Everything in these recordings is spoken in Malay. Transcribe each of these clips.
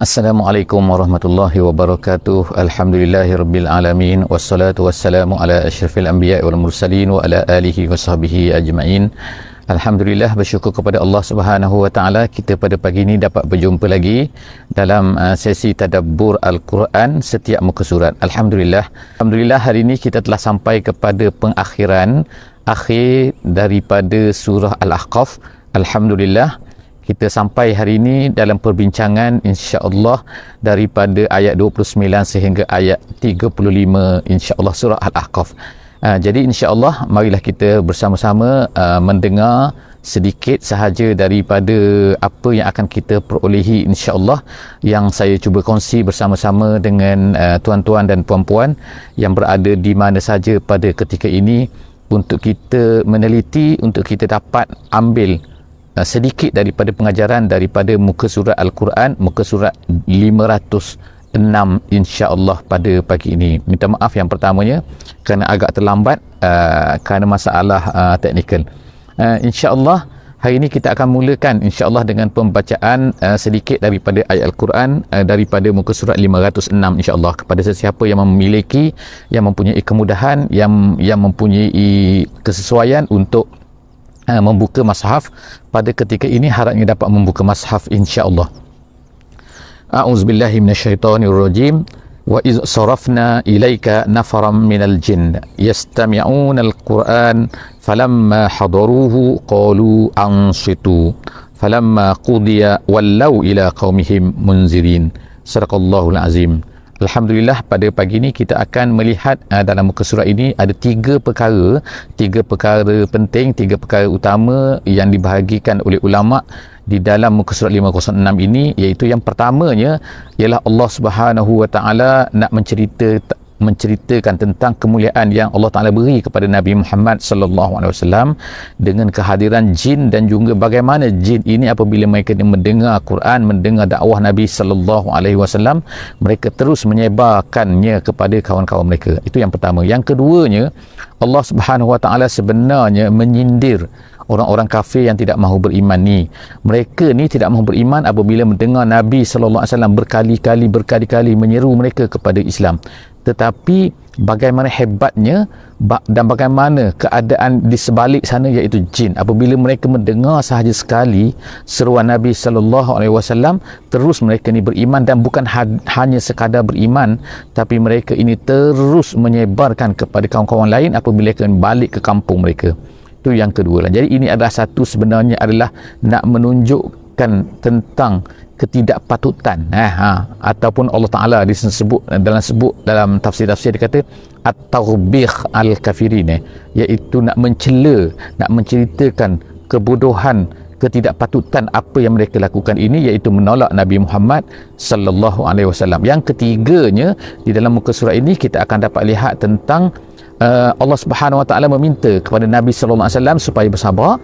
Assalamualaikum warahmatullahi wabarakatuh. Alhamdulillahirabbil alamin wassalatu wassalamu ala asyrafil anbiya wal mursalin wa ala alihi washabihi ajmain. Alhamdulillah bersyukur kepada Allah Subhanahu wa taala kita pada pagi ini dapat berjumpa lagi dalam uh, sesi tadabbur al-Quran setiap muka surat. Alhamdulillah. Alhamdulillah hari ini kita telah sampai kepada pengakhiran akhir daripada surah Al-Ahqaf. Alhamdulillah kita sampai hari ini dalam perbincangan insya-Allah daripada ayat 29 sehingga ayat 35 insya-Allah surah al-ahqaf. Uh, jadi insya-Allah marilah kita bersama-sama uh, mendengar sedikit sahaja daripada apa yang akan kita perolehi insya-Allah yang saya cuba kongsi bersama-sama dengan uh, tuan-tuan dan puan-puan yang berada di mana saja pada ketika ini untuk kita meneliti untuk kita dapat ambil uh, sedikit daripada pengajaran daripada muka surat al-Quran muka surat 506 insya-Allah pada pagi ini. Minta maaf yang pertamanya kerana agak terlambat uh, kerana masalah uh, teknikal. Uh, insya-Allah hari ini kita akan mulakan insya-Allah dengan pembacaan uh, sedikit daripada ayat al-Quran uh, daripada muka surat 506 insya-Allah kepada sesiapa yang memiliki yang mempunyai kemudahan yang yang mempunyai kesesuaian untuk uh, membuka mushaf pada ketika ini harapnya dapat membuka mushaf insya-Allah. A'udzubillahi minasyaitonirrajim wa iz sarafna ilaika nafaram minal jin yastami'un al-Qur'an falamma hadaruhu qalu ansitu falamma qudiya wallau ila qaumihim munzirin. Surah Allahul Azim. Alhamdulillah pada pagi ini kita akan melihat uh, dalam muka surat ini ada tiga perkara, tiga perkara penting, tiga perkara utama yang dibahagikan oleh ulama di dalam muka surat 506 ini iaitu yang pertamanya ialah Allah Subhanahu Wa Taala nak mencerita menceritakan tentang kemuliaan yang Allah Taala beri kepada Nabi Muhammad sallallahu alaihi wasallam dengan kehadiran jin dan juga bagaimana jin ini apabila mereka mendengar Quran mendengar dakwah Nabi sallallahu alaihi wasallam mereka terus menyebarkannya kepada kawan-kawan mereka itu yang pertama yang keduanya Allah Subhanahu wa taala sebenarnya menyindir orang-orang kafir yang tidak mahu beriman ni mereka ni tidak mahu beriman apabila mendengar Nabi sallallahu alaihi wasallam berkali-kali berkali-kali menyeru mereka kepada Islam tetapi bagaimana hebatnya dan bagaimana keadaan di sebalik sana iaitu jin apabila mereka mendengar sahaja sekali seruan Nabi sallallahu alaihi wasallam terus mereka ini beriman dan bukan hanya sekadar beriman tapi mereka ini terus menyebarkan kepada kawan-kawan lain apabila mereka balik ke kampung mereka itu yang kedua lah. Jadi ini adalah satu sebenarnya adalah nak menunjuk menyebutkan tentang ketidakpatutan eh, ha, ataupun Allah Ta'ala disebut dalam sebut dalam tafsir-tafsir dia kata At-Tawbikh Al-Kafirin eh, iaitu nak mencela nak menceritakan kebodohan ketidakpatutan apa yang mereka lakukan ini iaitu menolak Nabi Muhammad sallallahu alaihi wasallam. Yang ketiganya di dalam muka surat ini kita akan dapat lihat tentang uh, Allah Subhanahu wa taala meminta kepada Nabi sallallahu alaihi wasallam supaya bersabar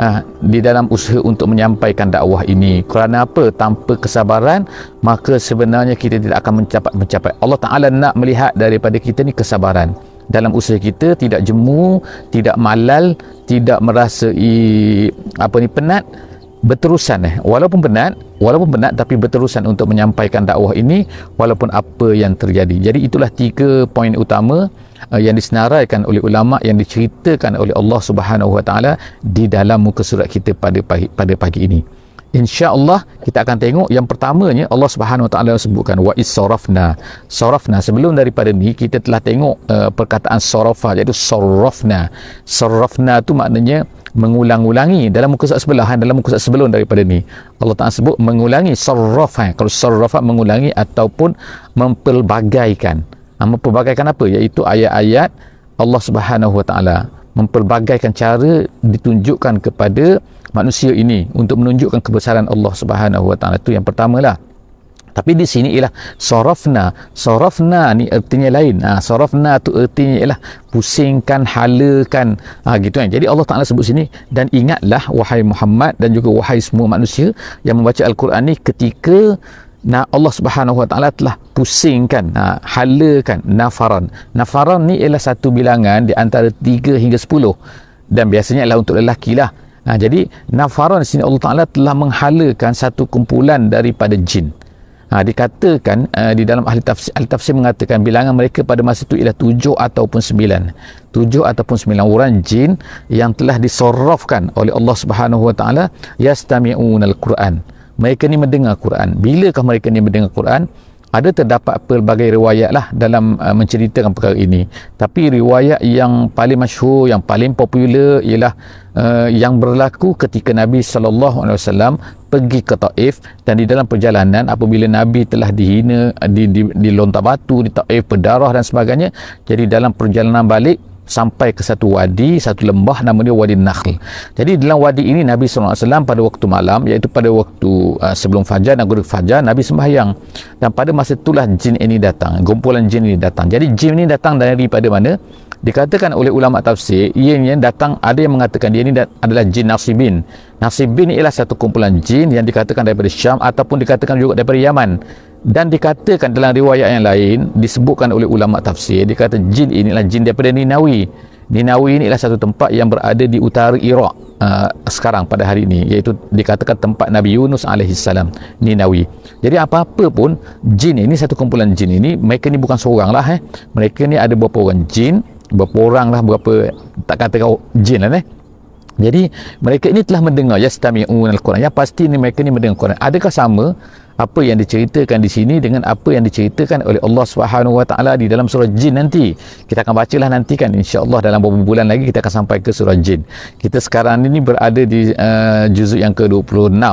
uh, di dalam usaha untuk menyampaikan dakwah ini kerana apa tanpa kesabaran maka sebenarnya kita tidak akan mencapai mencapai Allah Taala nak melihat daripada kita ni kesabaran dalam usaha kita tidak jemu tidak malal tidak merasa apa ni penat berterusan eh walaupun penat walaupun penat tapi berterusan untuk menyampaikan dakwah ini walaupun apa yang terjadi jadi itulah tiga poin utama uh, yang disenaraikan oleh ulama yang diceritakan oleh Allah Subhanahu Wa Taala di dalam muka surat kita pada pagi, pada pagi ini Insya Allah kita akan tengok yang pertamanya Allah Subhanahu Wa Taala sebutkan wa israfna sarafna sebelum daripada ni kita telah tengok uh, perkataan sarafa iaitu sarafna sarafna tu maknanya mengulang-ulangi dalam muka surat sebelah dalam muka surat sebelum daripada ni Allah Ta'ala sebut mengulangi sarrafa kalau sarrafa mengulangi ataupun mempelbagaikan ha, mempelbagaikan apa? iaitu ayat-ayat Allah Subhanahu Wa Ta'ala mempelbagaikan cara ditunjukkan kepada manusia ini untuk menunjukkan kebesaran Allah Subhanahu Wa Ta'ala itu yang pertamalah tapi di sini ialah sorofna sorofna ni ertinya lain ha, sorofna tu ertinya ialah pusingkan halakan ha, gitu kan jadi Allah Ta'ala sebut sini dan ingatlah wahai Muhammad dan juga wahai semua manusia yang membaca Al-Quran ni ketika na Allah Subhanahu Wa Taala telah pusingkan, ha, halakan nafaran. Nafaran ni ialah satu bilangan di antara 3 hingga 10 dan biasanya ialah untuk lelaki lah. Ha, jadi nafaran di sini Allah Taala telah menghalakan satu kumpulan daripada jin. Ha, dikatakan uh, di dalam ahli tafsir, ahli tafsir mengatakan bilangan mereka pada masa itu ialah tujuh ataupun sembilan. Tujuh ataupun sembilan orang jin yang telah disorofkan oleh Allah Subhanahu Wa Taala yastami'un al-Quran. Mereka ni mendengar Quran. Bilakah mereka ni mendengar Quran? ada terdapat pelbagai riwayat lah dalam uh, menceritakan perkara ini tapi riwayat yang paling masyhur yang paling popular ialah uh, yang berlaku ketika Nabi sallallahu alaihi wasallam pergi ke Taif dan di dalam perjalanan apabila Nabi telah dihina di di, di lontar batu di Taif berdarah dan sebagainya jadi dalam perjalanan balik sampai ke satu wadi, satu lembah namanya Wadi Nakhl. Jadi dalam wadi ini Nabi saw pada waktu malam iaitu pada waktu uh, sebelum fajar dan guruk fajar Nabi sembahyang. Dan pada masa itulah jin ini datang, kumpulan jin ini datang. Jadi jin ini datang daripada mana? dikatakan oleh ulama tafsir ianya datang ada yang mengatakan dia ini adalah jin Nasibin Nasibin ialah satu kumpulan jin yang dikatakan daripada Syam ataupun dikatakan juga daripada Yaman dan dikatakan dalam riwayat yang lain disebutkan oleh ulama tafsir dikata jin ini adalah jin daripada Ninawi Ninawi ini adalah satu tempat yang berada di utara Iraq uh, sekarang pada hari ini iaitu dikatakan tempat Nabi Yunus AS Ninawi jadi apa-apa pun jin ini satu kumpulan jin ini mereka ni bukan seorang lah eh. mereka ni ada beberapa orang jin berapa orang lah berapa tak kata kau jin lah eh jadi mereka ini telah mendengar ya, yastami'un al-Quran yang pasti ni mereka ni mendengar Quran adakah sama apa yang diceritakan di sini dengan apa yang diceritakan oleh Allah Subhanahu Wa Taala di dalam surah jin nanti kita akan bacalah nanti kan insyaallah dalam beberapa bulan lagi kita akan sampai ke surah jin kita sekarang ini berada di uh, juzuk yang ke-26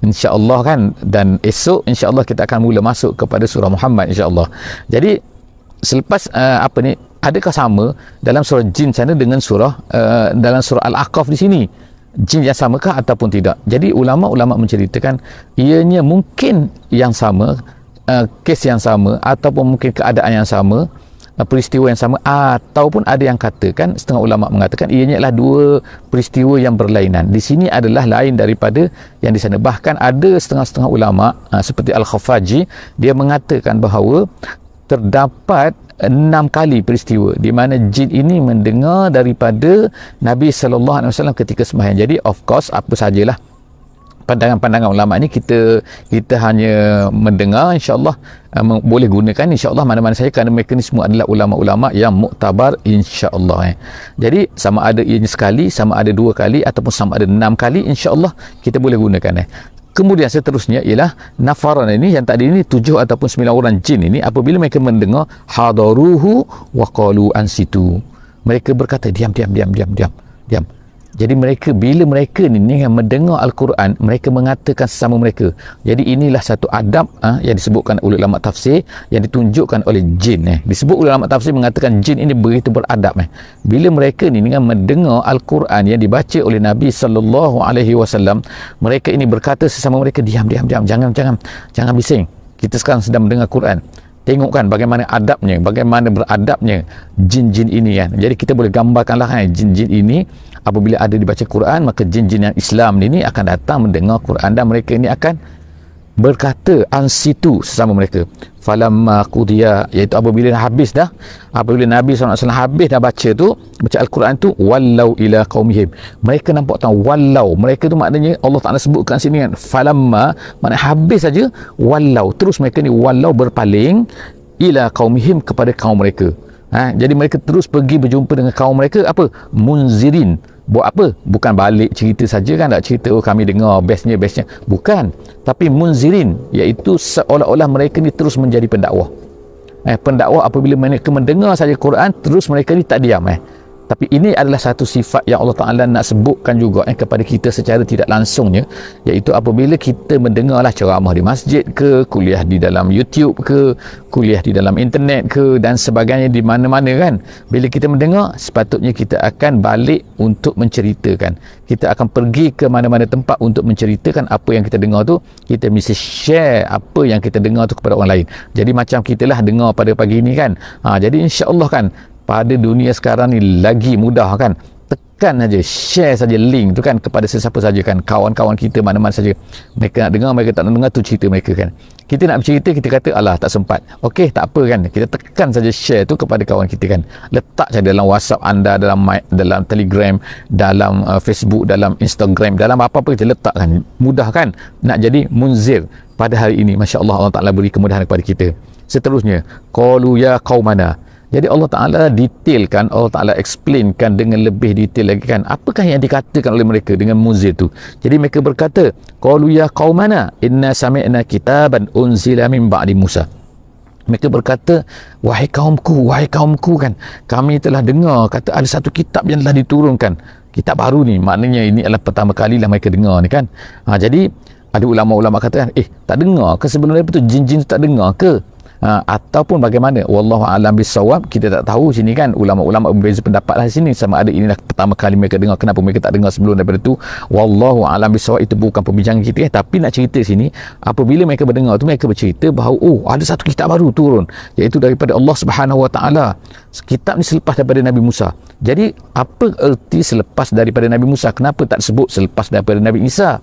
insyaallah kan dan esok insyaallah kita akan mula masuk kepada surah Muhammad insyaallah jadi selepas uh, apa ni adakah sama dalam surah jin sana dengan surah uh, dalam surah al-aqaf di sini jin yang samakah ataupun tidak jadi ulama-ulama menceritakan ianya mungkin yang sama uh, kes yang sama ataupun mungkin keadaan yang sama eh, peristiwa yang sama ataupun ada yang katakan setengah ulama mengatakan ianya adalah dua peristiwa yang berlainan di sini adalah lain daripada yang di sana bahkan ada setengah-setengah ulama seperti al-khafaji dia mengatakan bahawa terdapat enam kali peristiwa di mana jin ini mendengar daripada Nabi sallallahu alaihi wasallam ketika sembahyang. Jadi of course apa sajalah pandangan-pandangan ulama ini kita kita hanya mendengar insyaallah um, boleh gunakan Insya Allah mana-mana saya kerana mereka ni semua adalah ulama-ulama yang muktabar insyaallah eh. Jadi sama ada ianya sekali, sama ada dua kali ataupun sama ada enam kali Insya Allah kita boleh gunakan eh. Kemudian seterusnya ialah nafaran ini yang tadi ini tujuh ataupun sembilan orang jin ini apabila mereka mendengar hadaruhu wa qalu ansitu. Mereka berkata diam diam diam diam diam diam. Jadi mereka bila mereka ni yang mendengar al-Quran, mereka mengatakan sesama mereka. Jadi inilah satu adab ah yang disebutkan oleh ulama tafsir yang ditunjukkan oleh jin eh. Disebut oleh ulama tafsir mengatakan jin ini begitu beradab eh. Bila mereka ni dengan mendengar al-Quran yang dibaca oleh Nabi sallallahu alaihi wasallam, mereka ini berkata sesama mereka diam diam diam jangan jangan jangan bising. Kita sekarang sedang mendengar Quran. Tengokkan bagaimana adabnya, bagaimana beradabnya jin-jin ini kan. Jadi kita boleh gambarkanlah kan jin-jin ini apabila ada dibaca Quran maka jin-jin yang Islam ini akan datang mendengar Quran dan mereka ini akan berkata ansitu sesama mereka falamma qudiya iaitu apabila habis dah apabila Nabi SAW habis dah baca tu baca Al-Quran tu wallau ila qaumihim mereka nampak tahu wallau mereka tu maknanya Allah Taala sebutkan sini kan falamma maknanya habis saja wallau terus mereka ni wallau berpaling ila qaumihim kepada kaum mereka ha? jadi mereka terus pergi berjumpa dengan kaum mereka apa munzirin buat apa? Bukan balik cerita saja kan nak cerita oh kami dengar bestnya bestnya. Bukan. Tapi munzirin iaitu seolah-olah mereka ni terus menjadi pendakwah. Eh pendakwah apabila mereka mendengar saja Quran terus mereka ni tak diam eh tapi ini adalah satu sifat yang Allah Ta'ala nak sebutkan juga eh, kepada kita secara tidak langsungnya iaitu apabila kita mendengarlah ceramah di masjid ke kuliah di dalam YouTube ke kuliah di dalam internet ke dan sebagainya di mana-mana kan bila kita mendengar sepatutnya kita akan balik untuk menceritakan kita akan pergi ke mana-mana tempat untuk menceritakan apa yang kita dengar tu kita mesti share apa yang kita dengar tu kepada orang lain jadi macam kita lah dengar pada pagi ini kan ha, jadi Allah kan pada dunia sekarang ni lagi mudah kan tekan saja share saja link tu kan kepada sesiapa saja kan kawan-kawan kita mana-mana saja mereka nak dengar mereka tak nak dengar tu cerita mereka kan kita nak bercerita kita kata alah tak sempat okey tak apa kan kita tekan saja share tu kepada kawan kita kan letak saja dalam WhatsApp anda dalam dalam Telegram dalam uh, Facebook dalam Instagram dalam apa-apa kita kan, mudah kan nak jadi munzir pada hari ini masya-Allah Allah Taala beri kemudahan kepada kita seterusnya qalu ya qaumana jadi Allah Ta'ala detailkan, Allah Ta'ala explainkan dengan lebih detail lagi kan. Apakah yang dikatakan oleh mereka dengan muzir tu? Jadi mereka berkata, Qalu ya qawmana inna sami'na kitaban unzila min ba'di Musa. Mereka berkata, Wahai kaumku, wahai kaumku kan. Kami telah dengar kata ada satu kitab yang telah diturunkan. Kitab baru ni, maknanya ini adalah pertama kali lah mereka dengar ni kan. Ha, jadi, ada ulama-ulama kata kan, eh tak dengar ke sebenarnya betul jin-jin tu tak dengar ke? ha, ataupun bagaimana wallahu alam bisawab kita tak tahu sini kan ulama-ulama berbeza pendapatlah sini sama ada inilah pertama kali mereka dengar kenapa mereka tak dengar sebelum daripada tu wallahu alam bisawab itu bukan pembincangan kita eh. tapi nak cerita sini apabila mereka berdengar tu mereka bercerita bahawa oh ada satu kitab baru turun iaitu daripada Allah Subhanahu Wa Taala kitab ni selepas daripada Nabi Musa jadi apa erti selepas daripada Nabi Musa kenapa tak sebut selepas daripada Nabi Isa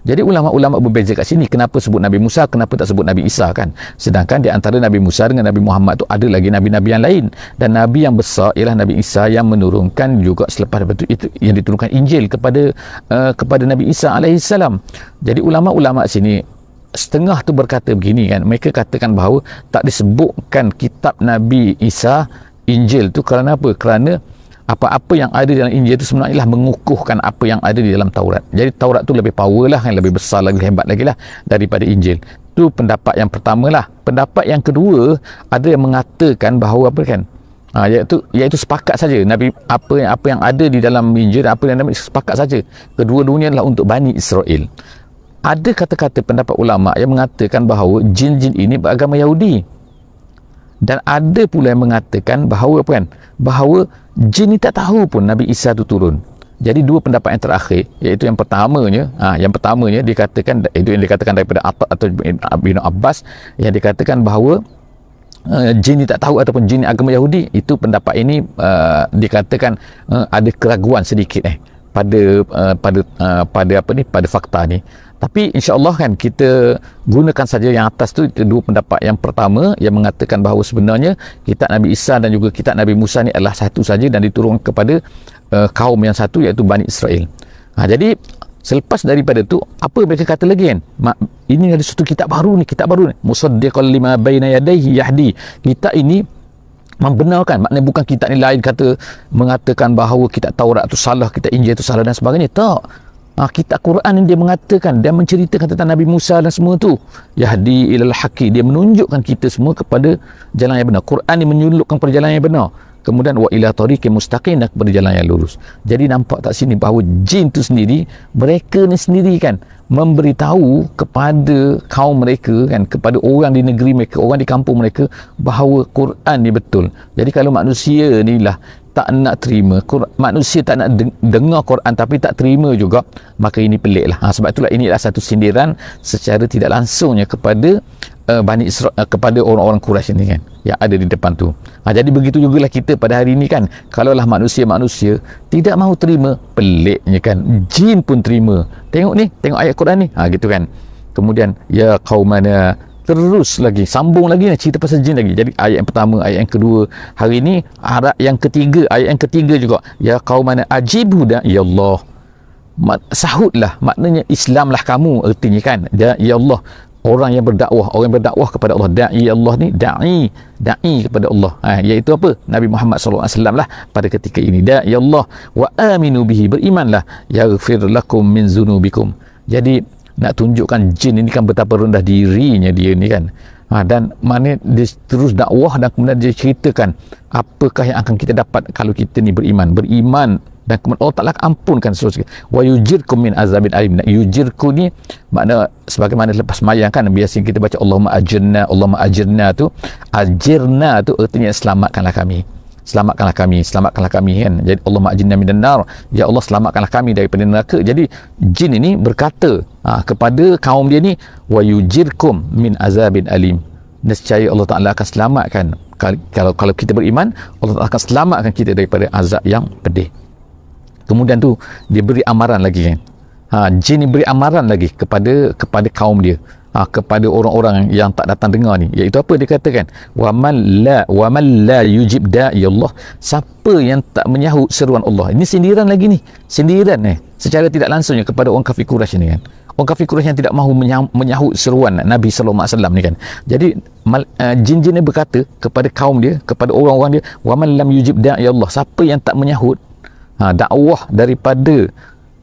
jadi ulama-ulama berbeza kat sini. Kenapa sebut Nabi Musa? Kenapa tak sebut Nabi Isa kan? Sedangkan di antara Nabi Musa dengan Nabi Muhammad tu ada lagi nabi-nabi yang lain. Dan nabi yang besar ialah Nabi Isa yang menurunkan juga selepas itu, itu yang diturunkan Injil kepada uh, kepada Nabi Isa alaihissalam. Jadi ulama-ulama sini setengah tu berkata begini kan. Mereka katakan bahawa tak disebutkan kitab Nabi Isa Injil tu kerana apa? Kerana apa-apa yang ada dalam Injil itu sebenarnya ialah mengukuhkan apa yang ada di dalam Taurat. Jadi Taurat tu lebih power lah yang lebih besar lagi, hebat lagi lah daripada Injil. Tu pendapat yang pertama lah. Pendapat yang kedua, ada yang mengatakan bahawa apa kan, ha, iaitu, iaitu sepakat saja. Nabi apa yang, apa yang ada di dalam Injil apa yang Nabi sepakat saja. Kedua-duanya adalah untuk Bani Israel. Ada kata-kata pendapat ulama yang mengatakan bahawa jin-jin ini beragama Yahudi dan ada pula yang mengatakan bahawa apa kan bahawa jin ni tak tahu pun Nabi Isa tu turun jadi dua pendapat yang terakhir iaitu yang pertamanya ha, yang pertamanya dikatakan eh, itu yang dikatakan daripada Atta atau bin Abbas yang dikatakan bahawa Uh, jin ni tak tahu ataupun jin agama Yahudi itu pendapat ini uh, dikatakan uh, ada keraguan sedikit eh pada uh, pada uh, pada apa ni pada fakta ni tapi insya Allah kan kita gunakan saja yang atas tu dua pendapat yang pertama yang mengatakan bahawa sebenarnya kitab Nabi Isa dan juga kitab Nabi Musa ni adalah satu saja dan diturunkan kepada uh, kaum yang satu iaitu Bani Israel ha, jadi selepas daripada tu apa mereka kata lagi kan Mak, ini ada satu kitab baru ni kitab baru ni musaddiqal lima baina yadayhi yahdi kitab ini membenarkan maknanya bukan kitab ni lain kata mengatakan bahawa kitab Taurat tu salah kitab Injil tu salah dan sebagainya tak Ha, kitab Quran ni dia mengatakan dia menceritakan tentang Nabi Musa dan semua tu. Yahdi ilal haqi. Dia menunjukkan kita semua kepada jalan yang benar. Quran ni menyulukkan perjalanan yang benar. Kemudian wa ila tariqi mustaqim kepada jalan yang lurus. Jadi nampak tak sini bahawa jin tu sendiri mereka ni sendiri kan memberitahu kepada kaum mereka kan kepada orang di negeri mereka orang di kampung mereka bahawa Quran ni betul. Jadi kalau manusia ni lah tak nak terima manusia tak nak dengar Quran tapi tak terima juga maka ini pelik lah ha, sebab itulah ini adalah satu sindiran secara tidak langsungnya kepada uh, Bani Isra, uh, kepada orang-orang Quraisy ni kan yang ada di depan tu ha, jadi begitu jugalah kita pada hari ini kan kalaulah manusia-manusia tidak mahu terima peliknya kan jin pun terima tengok ni tengok ayat Quran ni ha, gitu kan kemudian ya qaumana terus lagi sambung lagi nak cerita pasal jin lagi jadi ayat yang pertama ayat yang kedua hari ini harap yang ketiga ayat yang ketiga juga ya kau mana ajibu dah ya Allah sahutlah maknanya islamlah kamu ertinya kan ya, ya Allah orang yang berdakwah orang yang berdakwah kepada Allah da'i ya Allah ni da'i da'i kepada Allah ha, iaitu apa Nabi Muhammad SAW lah pada ketika ini da'i ya Allah wa aminu bihi berimanlah yaghfir lakum min zunubikum jadi nak tunjukkan jin ini kan betapa rendah dirinya dia ni kan ha, dan mana dia terus dakwah dan kemudian dia ceritakan apakah yang akan kita dapat kalau kita ni beriman beriman dan kemudian Allah Ta'ala ampunkan seluruh wa yujirku min azabin alim yujirku ni makna sebagaimana lepas mayang kan biasa kita baca Allahumma ajirna Allahumma ajirna tu ajirna tu artinya selamatkanlah kami selamatkanlah kami selamatkanlah kami kan jadi Allah majinna min nar ya Allah selamatkanlah kami daripada neraka jadi jin ini berkata ha, kepada kaum dia ni wa yujirkum min azabin alim nescaya Allah Taala akan selamatkan kalau kalau kita beriman Allah Taala akan selamatkan kita daripada azab yang pedih kemudian tu dia beri amaran lagi kan ha, jin ini beri amaran lagi kepada kepada kaum dia ha, kepada orang-orang yang tak datang dengar ni iaitu apa dia katakan waman la waman la yujib da'i Allah siapa yang tak menyahut seruan Allah ini sindiran lagi ni sindiran eh secara tidak langsungnya kepada orang kafir Quraisy ni kan orang kafir Quraisy yang tidak mahu menyahut seruan Nabi sallallahu alaihi wasallam ni kan jadi uh, jin-jin ni berkata kepada kaum dia kepada orang-orang dia waman lam yujib ya Allah siapa yang tak menyahut ha, dakwah daripada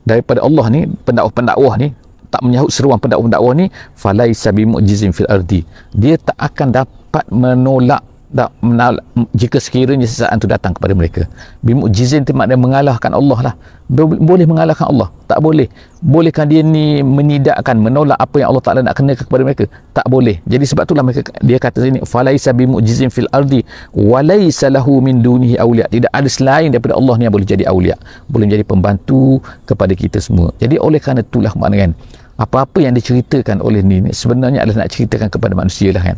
daripada Allah ni pendakwah-pendakwah ni tak menyahut seruan pendakwa-pendakwa ni falaisa bimujizin fil ardi dia tak akan dapat menolak tak menolak jika sekiranya sesaat itu datang kepada mereka bimujizin itu maknanya mengalahkan Allah lah boleh mengalahkan Allah tak boleh bolehkan dia ni menidakkan menolak apa yang Allah Ta'ala nak kena kepada mereka tak boleh jadi sebab itulah mereka, dia kata sini falaisa bimujizin fil ardi walaisa lahu min dunihi awliya tidak ada selain daripada Allah ni yang boleh jadi awliya boleh jadi pembantu kepada kita semua jadi oleh kerana itulah maknanya kan? apa-apa yang diceritakan oleh ni sebenarnya adalah nak ceritakan kepada manusia lah kan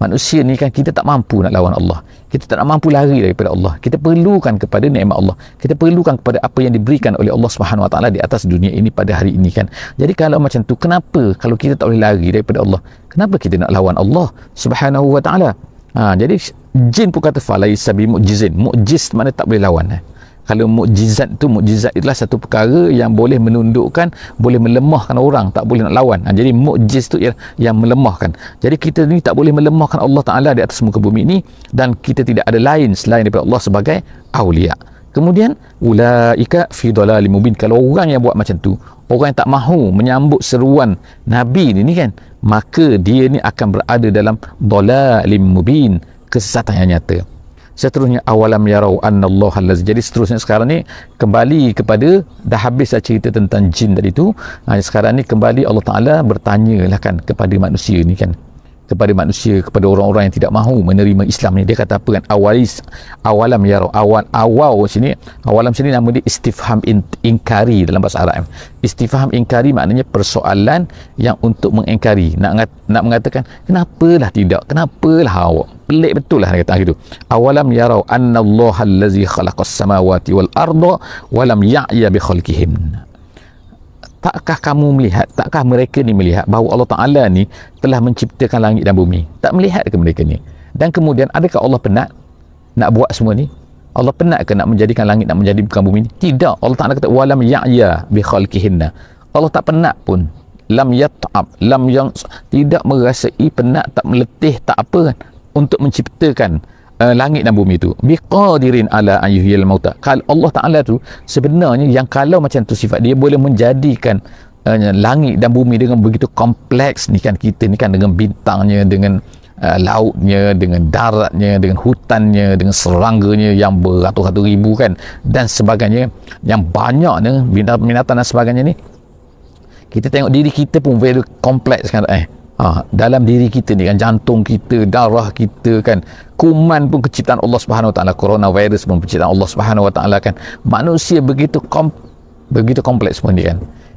manusia ni kan kita tak mampu nak lawan Allah kita tak mampu lari daripada Allah kita perlukan kepada nikmat Allah kita perlukan kepada apa yang diberikan oleh Allah Subhanahu Taala di atas dunia ini pada hari ini kan jadi kalau macam tu kenapa kalau kita tak boleh lari daripada Allah kenapa kita nak lawan Allah Subhanahu Wa Taala ha, jadi jin pun kata falaisa bi mu'jizin mu'jiz mana tak boleh lawan eh? kalau mukjizat tu mukjizat itulah satu perkara yang boleh menundukkan boleh melemahkan orang tak boleh nak lawan ha, jadi mukjiz tu yang, yang melemahkan jadi kita ni tak boleh melemahkan Allah Ta'ala di atas muka bumi ni dan kita tidak ada lain selain daripada Allah sebagai awliya kemudian ulaika fi dalalim mubin kalau orang yang buat macam tu orang yang tak mahu menyambut seruan nabi ni, ni kan maka dia ni akan berada dalam dalalim mubin kesesatan yang nyata seterusnya awalam yarau annallaha allazi jadi seterusnya sekarang ni kembali kepada dah habis dah cerita tentang jin tadi tu ha, sekarang ni kembali Allah Taala bertanya lah kan kepada manusia ni kan kepada manusia kepada orang-orang yang tidak mahu menerima Islam ni dia kata apa kan awalis awalam yaro awal awau sini awalam sini nama dia istifham in, inkari dalam bahasa Arab istifham inkari maknanya persoalan yang untuk mengingkari nak nak mengatakan kenapalah tidak kenapalah awak pelik betul lah dia kata ah, gitu. Awalam yarau annallaha allazi khalaqas samawati wal arda walam ya'ya bi khalqihim. Takkah kamu melihat, takkah mereka ni melihat bahawa Allah Taala ni telah menciptakan langit dan bumi? Tak melihat ke mereka ni? Dan kemudian adakah Allah penat nak buat semua ni? Allah penat ke nak menjadikan langit nak menjadi bukan bumi ni? Tidak. Allah Taala kata walam ya'ya bi khalqihinna. Allah tak penat pun lam yat'ab lam yang tidak merasai penat tak meletih tak apa kan? untuk menciptakan uh, langit dan bumi itu biqadirin ala an yuhyil mauta kalau Allah Taala tu sebenarnya yang kalau macam tu sifat dia boleh menjadikan uh, langit dan bumi dengan begitu kompleks ni kan kita ni kan dengan bintangnya dengan uh, lautnya dengan daratnya dengan hutannya dengan serangganya yang beratus-ratus ribu kan dan sebagainya yang banyaknya binatang-binatang dan sebagainya ni kita tengok diri kita pun very complex kan eh ha, dalam diri kita ni kan jantung kita darah kita kan kuman pun keciptaan Allah Subhanahu Wa Taala coronavirus pun keciptaan Allah Subhanahu Wa Taala kan manusia begitu kom begitu kompleks pun dia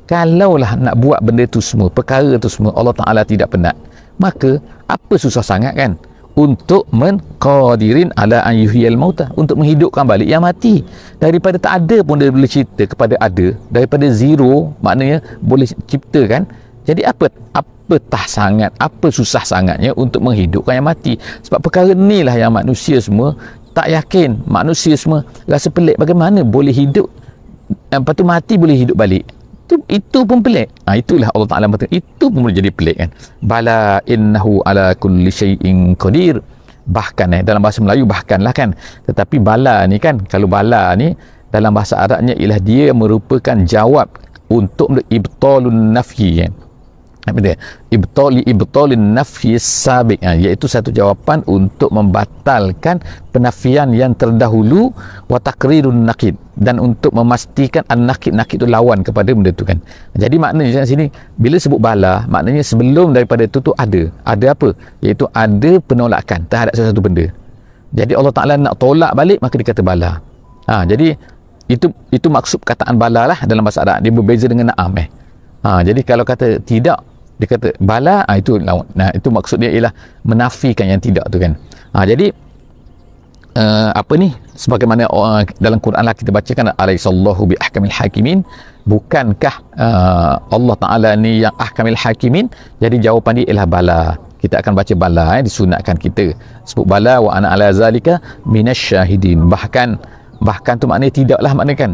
kan kalaulah nak buat benda tu semua perkara tu semua Allah Taala tidak penat maka apa susah sangat kan untuk menqadirin ala an yuhyil mauta untuk menghidupkan balik yang mati daripada tak ada pun dia boleh cipta kepada ada daripada zero maknanya boleh cipta kan jadi apa Apa tah sangat, apa susah sangatnya untuk menghidupkan yang mati? Sebab perkara ni lah yang manusia semua tak yakin. Manusia semua rasa pelik bagaimana boleh hidup eh, lepas tu mati boleh hidup balik. Itu, itu pun pelik. Ha, itulah Allah Taala kata itu pun boleh jadi pelik kan. Bala innahu ala kulli syai'in qadir. Bahkan eh dalam bahasa Melayu bahkan lah kan. Tetapi bala ni kan kalau bala ni dalam bahasa Arabnya ialah dia merupakan jawab untuk ibtalun nafyi kan apa dia ibtali ibtalin nafyi sabiq ha, iaitu satu jawapan untuk membatalkan penafian yang terdahulu wa taqrirun naqid dan untuk memastikan an naqid naqid itu lawan kepada benda itu kan jadi maknanya di sini bila sebut bala maknanya sebelum daripada itu tu ada ada apa iaitu ada penolakan terhadap sesuatu benda jadi Allah Taala nak tolak balik maka dia kata bala ha, jadi itu itu maksud kataan bala lah dalam bahasa Arab dia berbeza dengan na'am eh Ha, jadi kalau kata tidak dia kata bala ha, itu laut nah itu maksud dia ialah menafikan yang tidak tu kan ha, jadi uh, apa ni sebagaimana uh, dalam Quran lah kita bacakan alaisallahu bi ahkamil hakimin bukankah uh, Allah Taala ni yang ahkamil hakimin jadi jawapan dia ialah bala kita akan baca bala eh, disunatkan kita sebut bala wa ana ala zalika minasyahidin bahkan bahkan tu maknanya tidaklah maknanya kan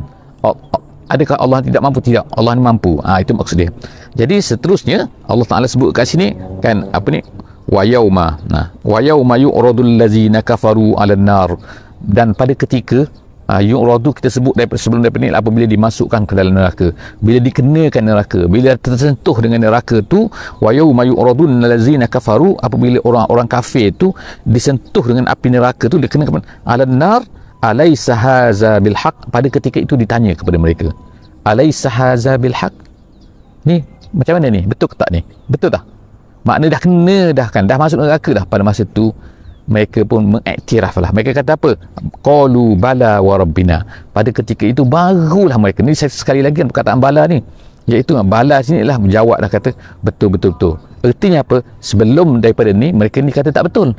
adakah Allah tidak mampu tidak Allah ni mampu ha, itu maksud dia jadi seterusnya Allah Taala sebut kat sini kan apa ni wa yauma nah wa yauma yu'radul ladzina kafaru 'alan nar dan pada ketika uh, yu'radu kita sebut daripada sebelum daripada ni apabila dimasukkan ke dalam neraka bila dikenakan neraka bila tersentuh dengan neraka tu wa yauma yu'radun ladzina kafaru apabila orang-orang kafir tu disentuh dengan api neraka tu dia kena kepada 'alan nar alaysa haza bil haq pada ketika itu ditanya kepada mereka alaysa haza bil haq ni macam mana ni betul ke tak ni betul tak makna dah kena dah kan dah masuk neraka dah pada masa itu mereka pun mengiktiraf lah mereka kata apa qalu bala wa rabbina pada ketika itu barulah mereka ni saya sekali lagi kata bala ni iaitu bala sini lah menjawab dah kata betul betul betul ertinya apa sebelum daripada ni mereka ni kata tak betul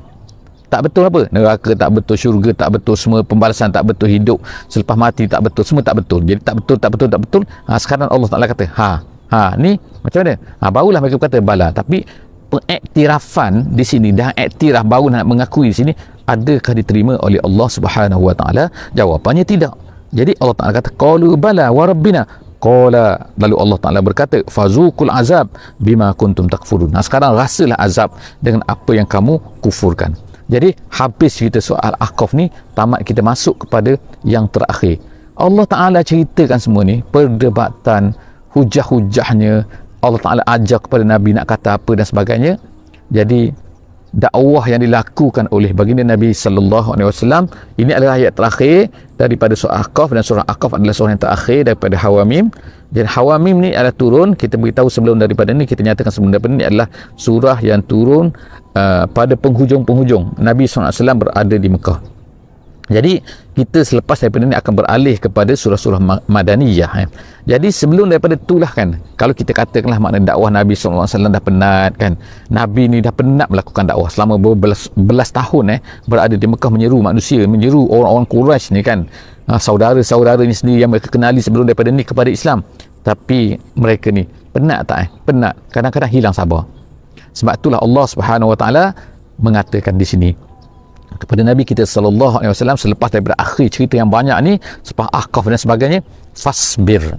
tak betul apa neraka tak betul syurga tak betul semua pembalasan tak betul hidup selepas mati tak betul semua tak betul jadi tak betul tak betul tak betul ha, sekarang Allah Taala kata ha ha ni macam mana ha, barulah mereka berkata bala tapi pengiktirafan di sini dah iktiraf baru nak mengakui di sini adakah diterima oleh Allah Subhanahu Wa Taala jawapannya tidak jadi Allah Taala kata qalu bala wa rabbina Qala lalu Allah Taala berkata fazukul azab bima kuntum takfurun. Nah ha, sekarang rasalah azab dengan apa yang kamu kufurkan. Jadi habis cerita soal akof ni tamat kita masuk kepada yang terakhir. Allah Taala ceritakan semua ni perdebatan hujah-hujahnya Allah Taala ajak kepada Nabi nak kata apa dan sebagainya. Jadi dakwah yang dilakukan oleh baginda Nabi sallallahu alaihi wasallam ini adalah ayat terakhir daripada surah Aqaf dan surah Aqaf adalah surah yang terakhir daripada Hawamim dan Hawamim ni adalah turun kita beritahu sebelum daripada ini kita nyatakan sebelum daripada ini adalah surah yang turun uh, pada penghujung-penghujung Nabi sallallahu alaihi wasallam berada di Mekah jadi kita selepas daripada ini akan beralih kepada surah-surah Madaniyah. Eh. Jadi sebelum daripada itulah kan, kalau kita katakanlah makna dakwah Nabi SAW dah penat kan, Nabi ni dah penat melakukan dakwah selama berbelas belas tahun eh, berada di Mekah menyeru manusia, menyeru orang-orang Quraisy ni kan, ha, saudara-saudara ni sendiri yang mereka kenali sebelum daripada ni kepada Islam. Tapi mereka ni penat tak eh? Penat. Kadang-kadang hilang sabar. Sebab itulah Allah Subhanahu Wa Taala mengatakan di sini kepada Nabi kita sallallahu alaihi wasallam selepas daripada akhir cerita yang banyak ni sepah ahqaf dan sebagainya fasbir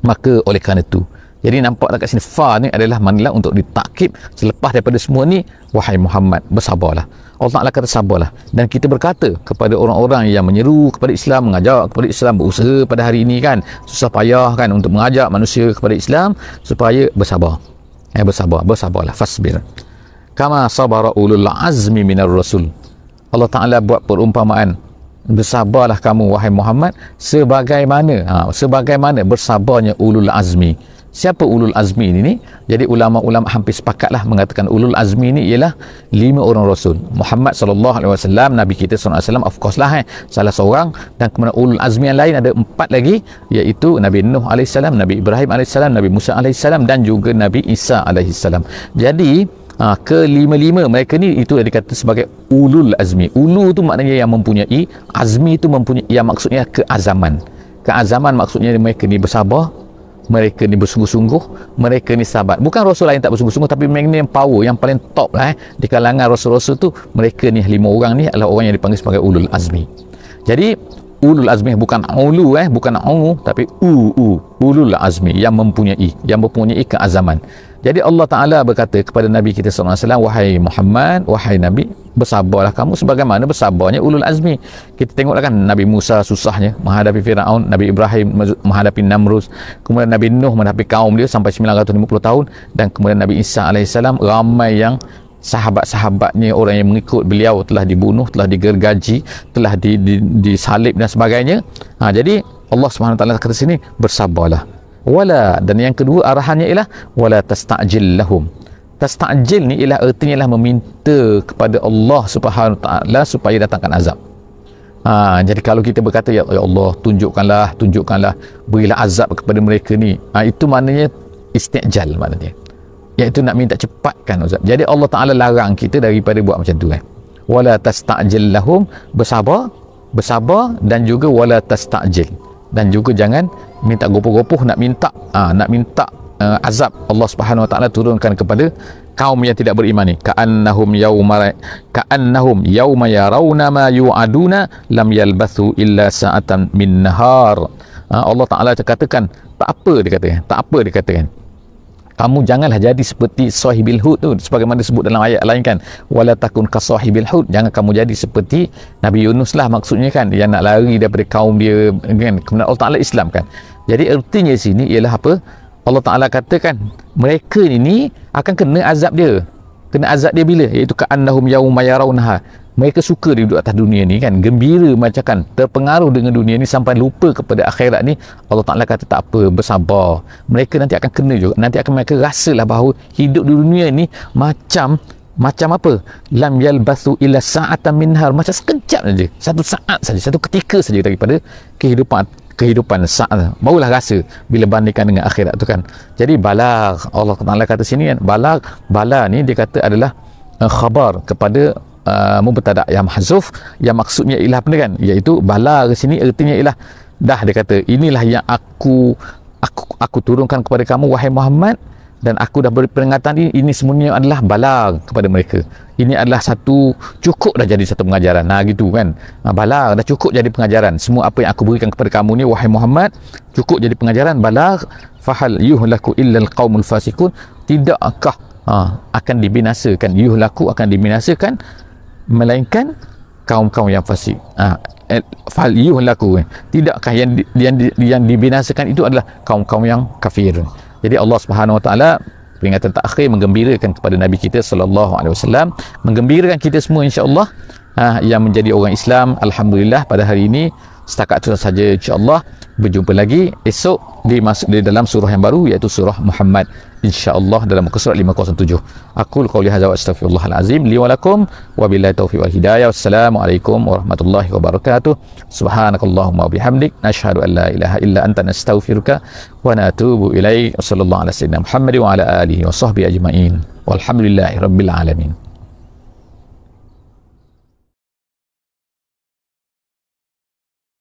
maka oleh kerana itu jadi nampaklah kat sini fa ni adalah manila untuk ditakib selepas daripada semua ni wahai Muhammad bersabarlah Allah Ta'ala kata sabarlah dan kita berkata kepada orang-orang yang menyeru kepada Islam mengajak kepada Islam berusaha pada hari ini kan susah payah kan untuk mengajak manusia kepada Islam supaya bersabar eh bersabar bersabarlah fasbir kama sabara ulul azmi minar rasul Allah Ta'ala buat perumpamaan bersabarlah kamu wahai Muhammad sebagaimana ha, sebagaimana bersabarnya ulul azmi siapa ulul azmi ini jadi ulama-ulama hampir sepakatlah mengatakan ulul azmi ini ialah lima orang rasul Muhammad sallallahu alaihi wasallam nabi kita sallallahu alaihi wasallam of course lah eh, salah seorang dan kemudian ulul azmi yang lain ada empat lagi iaitu nabi nuh alaihi nabi ibrahim alaihi nabi musa alaihi dan juga nabi isa alaihi jadi ha, kelima-lima mereka ni itu yang dikatakan sebagai ulul azmi ulu tu maknanya yang mempunyai azmi tu mempunyai yang maksudnya keazaman keazaman maksudnya mereka ni bersabar mereka ni bersungguh-sungguh mereka ni sahabat bukan rasul lain tak bersungguh-sungguh tapi mereka ni yang power yang paling top lah eh. di kalangan rasul-rasul tu mereka ni lima orang ni adalah orang yang dipanggil sebagai ulul azmi jadi ulul azmi bukan ulu eh bukan ungu tapi u u ulul azmi yang mempunyai yang mempunyai keazaman jadi Allah Ta'ala berkata kepada Nabi kita SAW, Wahai Muhammad, Wahai Nabi, bersabarlah kamu sebagaimana bersabarnya Ulul Azmi. Kita tengoklah kan Nabi Musa susahnya menghadapi Fir'aun, Nabi Ibrahim menghadapi Namrus, kemudian Nabi Nuh menghadapi kaum dia sampai 950 tahun, dan kemudian Nabi Isa AS ramai yang sahabat-sahabatnya orang yang mengikut beliau telah dibunuh, telah digergaji, telah disalib dan sebagainya. Ha, jadi Allah swt kata sini bersabarlah wala dan yang kedua arahannya ialah wala tastajil lahum tastajil ni ialah artinya ialah meminta kepada Allah Subhanahu taala supaya datangkan azab ha, jadi kalau kita berkata ya Allah tunjukkanlah tunjukkanlah berilah azab kepada mereka ni ha, itu maknanya istijal maknanya iaitu nak minta cepatkan azab jadi Allah taala larang kita daripada buat macam tu kan wala tastajil lahum bersabar bersabar dan juga wala tastajil dan juga jangan minta gopoh-gopoh nak minta uh, nak minta uh, azab Allah Subhanahu Wa Taala turunkan kepada kaum yang tidak beriman ni ka'annahum yauma ka'annahum yauma yarawna ma yu'aduna lam yalbathu illa sa'atan min nahar uh, Allah Taala katakan tak apa dia kata tak apa dia katakan kamu janganlah jadi seperti sahibil hud tu sebagaimana disebut dalam ayat lain kan wala takun ka sahibil hud jangan kamu jadi seperti nabi yunus lah maksudnya kan dia nak lari daripada kaum dia kan kemudian Allah Taala Islam kan jadi ertinya sini ialah apa Allah Taala katakan mereka ini akan kena azab dia kena azab dia bila iaitu ka annahum yaum yarawnaha mereka suka duduk atas dunia ni kan gembira macam kan terpengaruh dengan dunia ni sampai lupa kepada akhirat ni Allah Ta'ala kata tak apa bersabar mereka nanti akan kena juga nanti akan mereka rasalah bahawa hidup di dunia ni macam macam apa lam yalbasu illa sa'atan minhar macam sekejap saja satu saat saja satu ketika saja daripada kehidupan kehidupan saat barulah rasa bila bandingkan dengan akhirat tu kan jadi balag Allah Ta'ala kata sini kan balag bala ni dia kata adalah eh, khabar kepada uh, mubtada yang mahzuf yang maksudnya ialah apa kan iaitu bala ke sini ertinya ialah dah dia kata inilah yang aku aku aku turunkan kepada kamu wahai Muhammad dan aku dah beri peringatan ini ini semuanya adalah bala kepada mereka ini adalah satu cukup dah jadi satu pengajaran nah gitu kan Nah bala dah cukup jadi pengajaran semua apa yang aku berikan kepada kamu ni wahai Muhammad cukup jadi pengajaran bala fahal yuhlaku illal qaumul fasikun tidakkah ha, akan dibinasakan yuhlaku akan dibinasakan melainkan kaum-kaum yang fasik ha, faliyuh laku tidakkah yang yang yang dibinasakan itu adalah kaum-kaum yang kafir jadi Allah Subhanahu Wa Taala peringatan terakhir menggembirakan kepada nabi kita sallallahu alaihi wasallam menggembirakan kita semua insyaallah ha, yang menjadi orang Islam alhamdulillah pada hari ini setakat itu saja insyaallah berjumpa lagi esok di masuk di dalam surah yang baru iaitu surah Muhammad insyaallah dalam muka surat 507 aku qauli hadza wa astaghfirullahal azim li wa lakum wabillahi taufiq wal hidayah wassalamualaikum warahmatullahi wabarakatuh subhanakallahumma bihamdik nashhadu an la ilaha illa anta nastaghfiruka wa natubu ilaihi sallallahu alaihi wasallam muhammad wa ala alihi wa sahbihi ajmain walhamdulillahi rabbil alamin